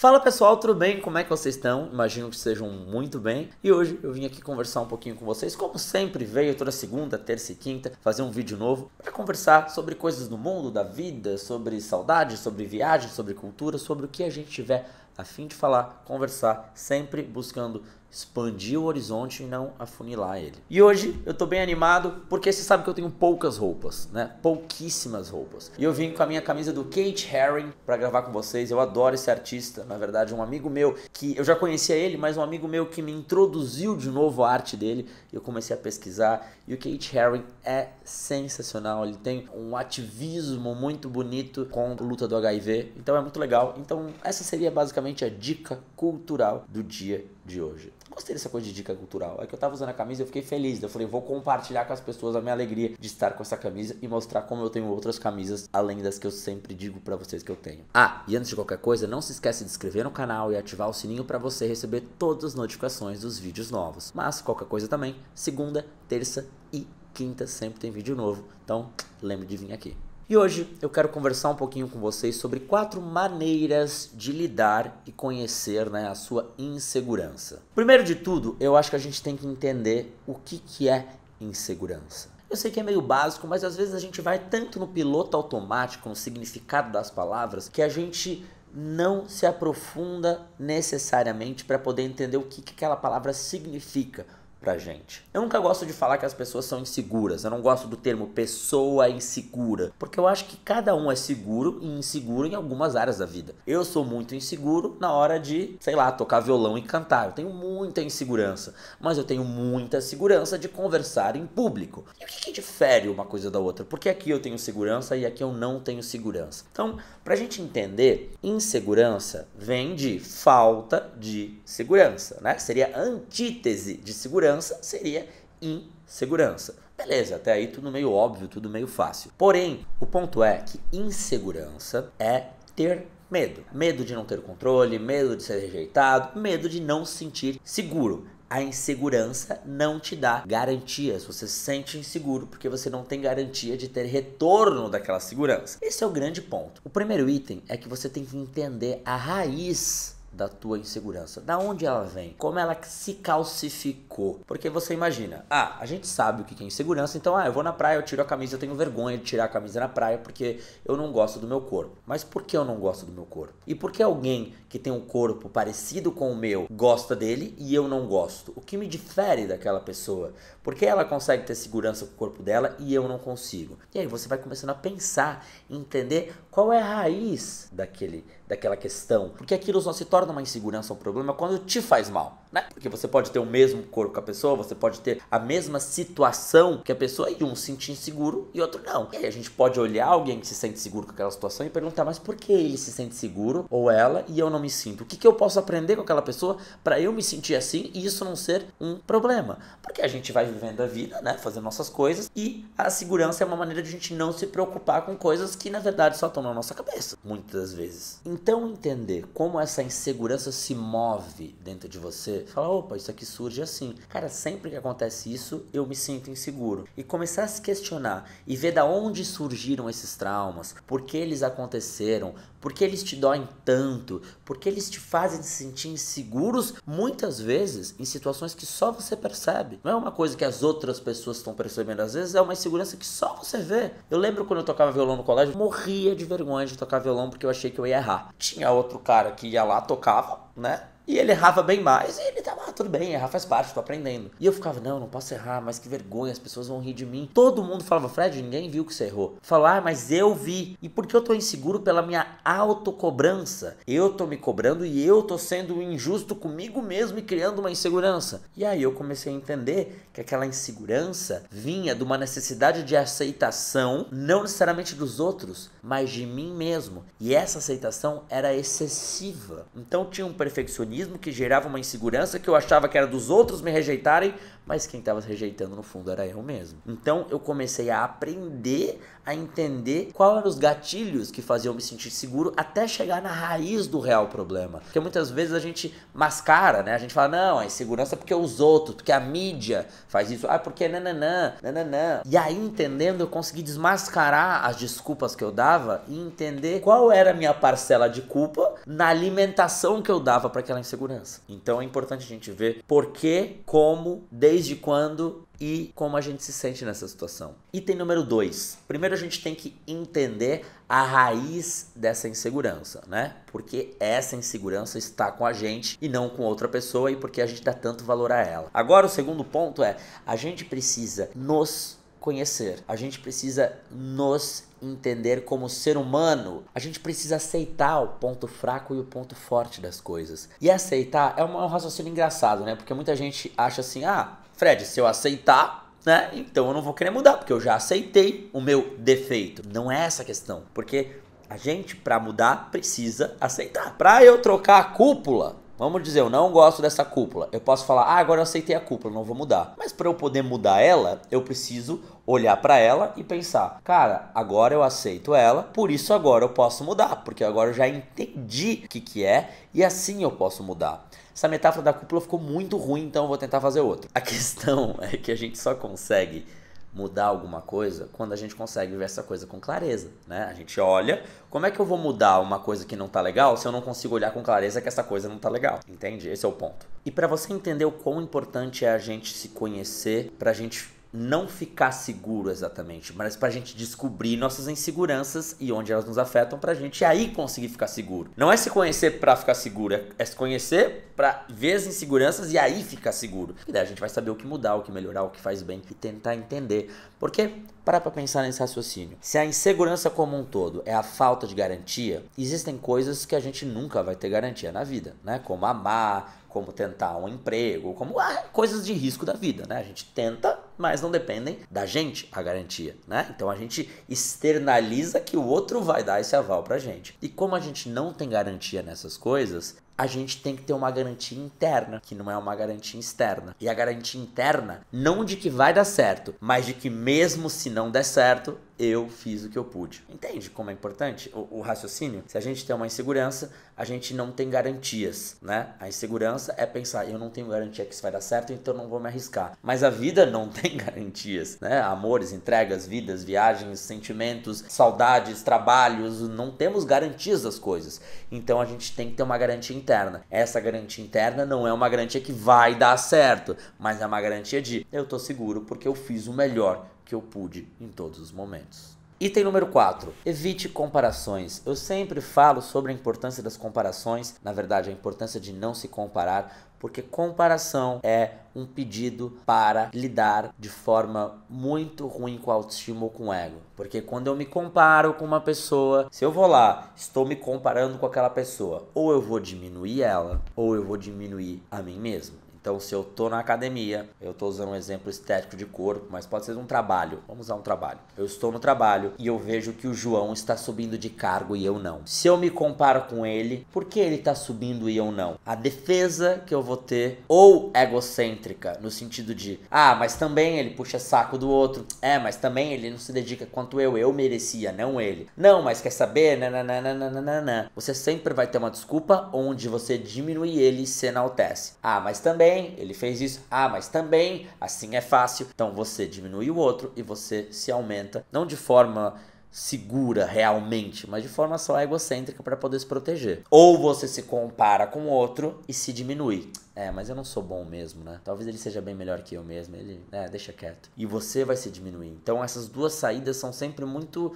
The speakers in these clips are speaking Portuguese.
Fala pessoal, tudo bem? Como é que vocês estão? Imagino que sejam muito bem. E hoje eu vim aqui conversar um pouquinho com vocês, como sempre veio toda segunda, terça e quinta, fazer um vídeo novo para conversar sobre coisas do mundo, da vida, sobre saudade, sobre viagem, sobre cultura, sobre o que a gente tiver a fim de falar, conversar, sempre buscando expandir o horizonte e não afunilar ele. E hoje eu tô bem animado porque você sabe que eu tenho poucas roupas, né? Pouquíssimas roupas. E eu vim com a minha camisa do Kate Haring para gravar com vocês. Eu adoro esse artista, na verdade, um amigo meu que eu já conhecia ele, mas um amigo meu que me introduziu de novo a arte dele. Eu comecei a pesquisar e o Kate Haring é sensacional. Ele tem um ativismo muito bonito contra a luta do HIV, então é muito legal. Então essa seria basicamente a dica cultural do dia de hoje. Gostei dessa coisa de dica cultural. É que eu tava usando a camisa e eu fiquei feliz. Eu falei, vou compartilhar com as pessoas a minha alegria de estar com essa camisa e mostrar como eu tenho outras camisas além das que eu sempre digo para vocês que eu tenho. Ah, e antes de qualquer coisa, não se esquece de inscrever no canal e ativar o sininho para você receber todas as notificações dos vídeos novos. Mas qualquer coisa também, segunda, terça e quinta sempre tem vídeo novo. Então, lembre de vir aqui. E hoje eu quero conversar um pouquinho com vocês sobre quatro maneiras de lidar e conhecer né, a sua insegurança. Primeiro de tudo, eu acho que a gente tem que entender o que, que é insegurança. Eu sei que é meio básico, mas às vezes a gente vai tanto no piloto automático, no significado das palavras, que a gente não se aprofunda necessariamente para poder entender o que, que aquela palavra significa, pra gente. Eu nunca gosto de falar que as pessoas são inseguras, eu não gosto do termo pessoa insegura, porque eu acho que cada um é seguro e inseguro em algumas áreas da vida. Eu sou muito inseguro na hora de, sei lá, tocar violão e cantar. Eu tenho muita insegurança, mas eu tenho muita segurança de conversar em público. E o que, que difere uma coisa da outra? Porque aqui eu tenho segurança e aqui eu não tenho segurança. Então, pra gente entender, insegurança vem de falta de segurança, né? Seria antítese de segurança segurança seria insegurança. Beleza, até aí tudo meio óbvio, tudo meio fácil. Porém, o ponto é que insegurança é ter medo. Medo de não ter controle, medo de ser rejeitado, medo de não se sentir seguro. A insegurança não te dá garantias. Você se sente inseguro porque você não tem garantia de ter retorno daquela segurança. Esse é o grande ponto. O primeiro item é que você tem que entender a raiz da tua insegurança? Da onde ela vem? Como ela se calcificou? Porque você imagina, ah, a gente sabe o que é insegurança, então ah, eu vou na praia, eu tiro a camisa, eu tenho vergonha de tirar a camisa na praia porque eu não gosto do meu corpo. Mas por que eu não gosto do meu corpo? E por que alguém que tem um corpo parecido com o meu gosta dele e eu não gosto? O que me difere daquela pessoa? Por que ela consegue ter segurança com o corpo dela e eu não consigo? E aí você vai começando a pensar, entender qual é a raiz daquele daquela questão. Porque aquilo só se torna uma insegurança, um problema quando te faz mal, né? Porque você pode ter o mesmo corpo que a pessoa, você pode ter a mesma situação que a pessoa e um se sentir inseguro e outro não. E aí a gente pode olhar alguém que se sente seguro com aquela situação e perguntar, mas por que ele se sente seguro ou ela e eu não me sinto? O que, que eu posso aprender com aquela pessoa para eu me sentir assim e isso não ser um problema? Porque a gente vai vivendo a vida, né? Fazendo nossas coisas e a segurança é uma maneira de a gente não se preocupar com coisas que na verdade só estão na nossa cabeça, muitas das vezes então entender como essa insegurança se move dentro de você, falar, opa, isso aqui surge assim. Cara, sempre que acontece isso, eu me sinto inseguro. E começar a se questionar e ver da onde surgiram esses traumas, por que eles aconteceram, por que eles te doem tanto, por que eles te fazem se sentir inseguros, muitas vezes em situações que só você percebe. Não é uma coisa que as outras pessoas estão percebendo, às vezes é uma insegurança que só você vê. Eu lembro quando eu tocava violão no colégio, morria de vergonha de tocar violão porque eu achei que eu ia errar. Tinha outro cara que ia lá, tocava, né? E ele errava bem mais. E ele tava, ah, tudo bem, errar faz parte, tô aprendendo. E eu ficava, não, não posso errar, mas que vergonha, as pessoas vão rir de mim. Todo mundo falava, Fred, ninguém viu que você errou. Falar, ah, mas eu vi. E por que eu tô inseguro pela minha autocobrança. Eu tô me cobrando e eu tô sendo injusto comigo mesmo e criando uma insegurança. E aí eu comecei a entender que aquela insegurança vinha de uma necessidade de aceitação, não necessariamente dos outros, mas de mim mesmo. E essa aceitação era excessiva. Então tinha um perfeccionismo que gerava uma insegurança que eu achava que era dos outros me rejeitarem, mas quem estava se rejeitando no fundo era eu mesmo. Então eu comecei a aprender a entender quais eram os gatilhos que faziam me sentir seguro até chegar na raiz do real problema. Porque muitas vezes a gente mascara, né? A gente fala, não, a é insegurança é porque os outros, porque a mídia faz isso, ah, porque nananã, nananã. E aí entendendo, eu consegui desmascarar as desculpas que eu dava e entender qual era a minha parcela de culpa na alimentação que eu dava para aquela insegurança. Então é importante a gente ver por que, como, desde desde quando e como a gente se sente nessa situação. Item número dois. Primeiro a gente tem que entender a raiz dessa insegurança, né? Porque essa insegurança está com a gente e não com outra pessoa e porque a gente dá tanto valor a ela. Agora o segundo ponto é a gente precisa nos conhecer. A gente precisa nos entender como ser humano. A gente precisa aceitar o ponto fraco e o ponto forte das coisas. E aceitar é, é um raciocínio engraçado, né? Porque muita gente acha assim: ah, Fred, se eu aceitar, né? Então eu não vou querer mudar, porque eu já aceitei o meu defeito. Não é essa a questão, porque a gente para mudar precisa aceitar. Para eu trocar a cúpula, Vamos dizer, eu não gosto dessa cúpula. Eu posso falar, ah, agora eu aceitei a cúpula, não vou mudar. Mas para eu poder mudar ela, eu preciso olhar para ela e pensar, cara, agora eu aceito ela, por isso agora eu posso mudar, porque agora eu já entendi o que, que é e assim eu posso mudar. Essa metáfora da cúpula ficou muito ruim, então eu vou tentar fazer outra. A questão é que a gente só consegue mudar alguma coisa quando a gente consegue ver essa coisa com clareza, né? A gente olha, como é que eu vou mudar uma coisa que não tá legal se eu não consigo olhar com clareza que essa coisa não tá legal? Entende? Esse é o ponto. E para você entender o quão importante é a gente se conhecer, pra gente não ficar seguro exatamente, mas para a gente descobrir nossas inseguranças e onde elas nos afetam para a gente aí conseguir ficar seguro. Não é se conhecer para ficar seguro, é, é se conhecer para ver as inseguranças e aí ficar seguro. E daí a gente vai saber o que mudar, o que melhorar, o que faz bem e tentar entender. Porque para para pensar nesse raciocínio. Se a insegurança como um todo é a falta de garantia, existem coisas que a gente nunca vai ter garantia na vida, né? Como amar, como tentar um emprego, como ah, coisas de risco da vida, né? A gente tenta mas não dependem da gente a garantia, né? Então a gente externaliza que o outro vai dar esse aval pra gente. E como a gente não tem garantia nessas coisas, a gente tem que ter uma garantia interna, que não é uma garantia externa. E a garantia interna, não de que vai dar certo, mas de que mesmo se não der certo, eu fiz o que eu pude. Entende como é importante o, o, raciocínio? Se a gente tem uma insegurança, a gente não tem garantias, né? A insegurança é pensar, eu não tenho garantia que isso vai dar certo, então não vou me arriscar. Mas a vida não tem garantias, né? Amores, entregas, vidas, viagens, sentimentos, saudades, trabalhos, não temos garantias das coisas. Então a gente tem que ter uma garantia interna interna. Essa garantia interna não é uma garantia que vai dar certo, mas é uma garantia de eu estou seguro porque eu fiz o melhor que eu pude em todos os momentos. Item número 4. Evite comparações. Eu sempre falo sobre a importância das comparações, na verdade, a importância de não se comparar, porque comparação é um pedido para lidar de forma muito ruim com a autoestima ou com o ego. Porque quando eu me comparo com uma pessoa, se eu vou lá, estou me comparando com aquela pessoa, ou eu vou diminuir ela, ou eu vou diminuir a mim mesmo. Então, se eu tô na academia, eu tô usando um exemplo estético de corpo, mas pode ser um trabalho. Vamos usar um trabalho. Eu estou no trabalho e eu vejo que o João está subindo de cargo e eu não. Se eu me comparo com ele, por que ele está subindo e eu não? A defesa que eu vou ter ou egocêntrica, no sentido de, ah, mas também ele puxa saco do outro. É, mas também ele não se dedica quanto eu, eu merecia, não ele. Não, mas quer saber? Nananana. Você sempre vai ter uma desculpa onde você diminui ele e se enaltece. Ah, mas também também ele fez isso. Ah, mas também assim é fácil. Então você diminui o outro e você se aumenta, não de forma segura realmente, mas de forma só egocêntrica para poder se proteger. Ou você se compara com o outro e se diminui. É, mas eu não sou bom mesmo, né? Talvez ele seja bem melhor que eu mesmo, ele, né, deixa quieto. E você vai se diminuir. Então essas duas saídas são sempre muito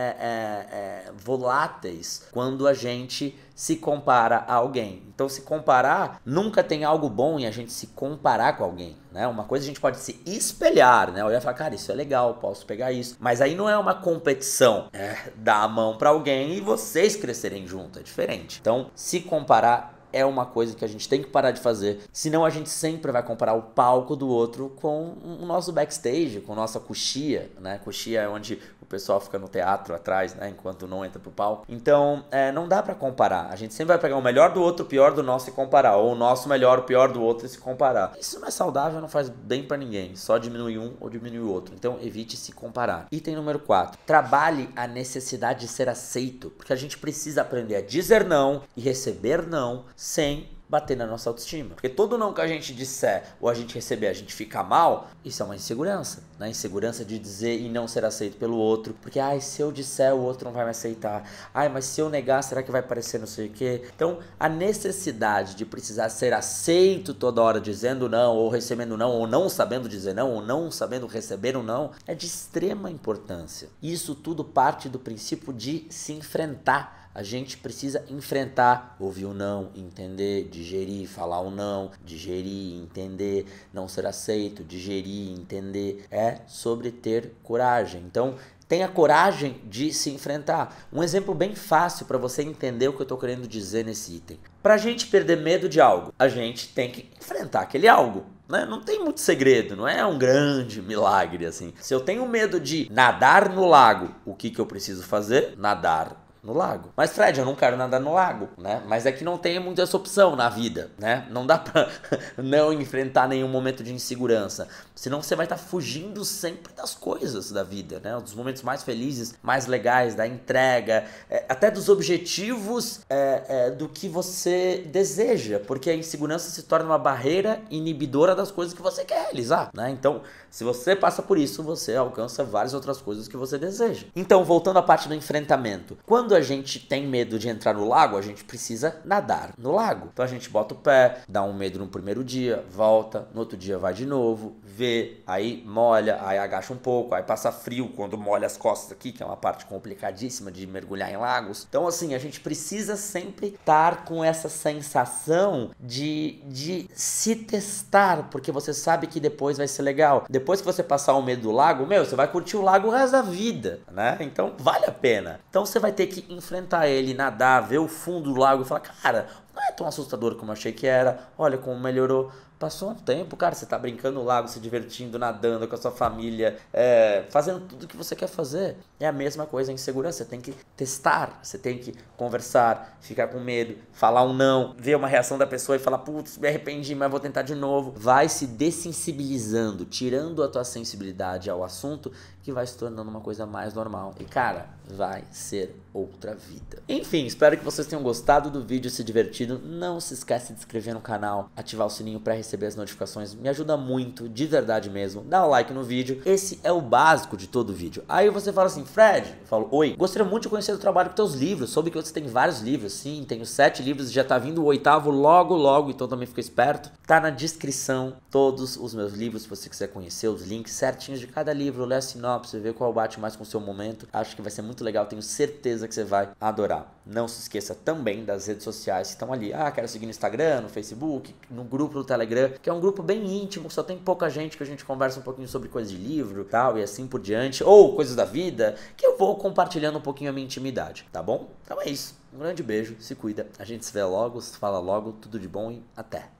é, é, é, voláteis quando a gente se compara a alguém. Então, se comparar, nunca tem algo bom em a gente se comparar com alguém. Né? Uma coisa a gente pode se espelhar, né? olhar e falar, cara, isso é legal, posso pegar isso. Mas aí não é uma competição. É dar a mão para alguém e vocês crescerem junto, é diferente. Então, se comparar é uma coisa que a gente tem que parar de fazer, senão a gente sempre vai comparar o palco do outro com o nosso backstage, com nossa coxia, né? Coxia é onde pessoal fica no teatro atrás, né? Enquanto não entra pro palco. Então, é, não dá para comparar. A gente sempre vai pegar o melhor do outro, o pior do nosso e comparar. Ou o nosso melhor, o pior do outro e se comparar. Isso não é saudável, não faz bem para ninguém. Só diminui um ou diminui o outro. Então, evite se comparar. Item número 4. Trabalhe a necessidade de ser aceito. Porque a gente precisa aprender a dizer não e receber não sem bater na nossa autoestima. Porque todo não que a gente disser ou a gente receber, a gente fica mal, isso é uma insegurança. Né? Insegurança de dizer e não ser aceito pelo outro. Porque, ai, se eu disser, o outro não vai me aceitar. Ai, mas se eu negar, será que vai parecer não sei o quê? Então, a necessidade de precisar ser aceito toda hora dizendo não, ou recebendo não, ou não sabendo dizer não, ou não sabendo receber um não, é de extrema importância. Isso tudo parte do princípio de se enfrentar a gente precisa enfrentar, ouvir o não, entender, digerir, falar o não, digerir, entender, não ser aceito, digerir, entender. É sobre ter coragem. Então, Tenha coragem de se enfrentar. Um exemplo bem fácil para você entender o que eu estou querendo dizer nesse item. Para a gente perder medo de algo, a gente tem que enfrentar aquele algo. Né? Não tem muito segredo, não é um grande milagre assim. Se eu tenho medo de nadar no lago, o que, que eu preciso fazer? Nadar no lago. Mas Fred, eu não quero nadar no lago, né? Mas é que não tem muita essa opção na vida, né? Não dá pra não enfrentar nenhum momento de insegurança. Senão você vai estar tá fugindo sempre das coisas da vida, né? Dos momentos mais felizes, mais legais, da entrega, é, até dos objetivos é, é, do que você deseja. Porque a insegurança se torna uma barreira inibidora das coisas que você quer realizar, né? Então, se você passa por isso, você alcança várias outras coisas que você deseja. Então, voltando à parte do enfrentamento. Quando quando a gente tem medo de entrar no lago, a gente precisa nadar no lago. Então a gente bota o pé, dá um medo no primeiro dia, volta, no outro dia vai de novo, vê, aí molha, aí agacha um pouco, aí passa frio quando molha as costas aqui, que é uma parte complicadíssima de mergulhar em lagos. Então assim, a gente precisa sempre estar com essa sensação de, de se testar, porque você sabe que depois vai ser legal. Depois que você passar o medo do lago, meu, você vai curtir o lago o resto da vida, né? Então vale a pena. Então você vai ter que que enfrentar ele, nadar, ver o fundo do lago e falar, cara, não é tão assustador como eu achei que era, olha como melhorou. Passou um tempo, cara, você tá brincando no lago, se divertindo, nadando com a sua família, é, fazendo tudo o que você quer fazer. É a mesma coisa em segurança, você tem que testar, você tem que conversar, ficar com medo, falar um não, ver uma reação da pessoa e falar, putz, me arrependi, mas vou tentar de novo. Vai se dessensibilizando, tirando a tua sensibilidade ao assunto, que vai se tornando uma coisa mais normal. E cara, vai ser outra vida. Enfim, espero que vocês tenham gostado do vídeo, se divertido. Não se esquece de se inscrever no canal, ativar o sininho para receber as notificações. Me ajuda muito, de verdade mesmo. Dá um like no vídeo. Esse é o básico de todo vídeo. Aí você fala assim, Fred, eu falo, oi, gostaria muito de conhecer o trabalho com teus livros. Soube que você tem vários livros. Sim, tenho sete livros, já tá vindo o oitavo logo, logo, então também fica esperto. Tá na descrição todos os meus livros, se você quiser conhecer os links certinhos de cada livro, lê a sinopse, vê qual bate mais com o seu momento. Acho que vai ser muito legal, tenho certeza certeza que você vai adorar. Não se esqueça também das redes sociais que estão ali. Ah, quero seguir no Instagram, no Facebook, no grupo do Telegram, que é um grupo bem íntimo, só tem pouca gente que a gente conversa um pouquinho sobre coisas de livro, tal e assim por diante, ou coisas da vida, que eu vou compartilhando um pouquinho a minha intimidade, tá bom? Então é isso. Um grande beijo, se cuida. A gente se vê logo, se fala logo, tudo de bom e até.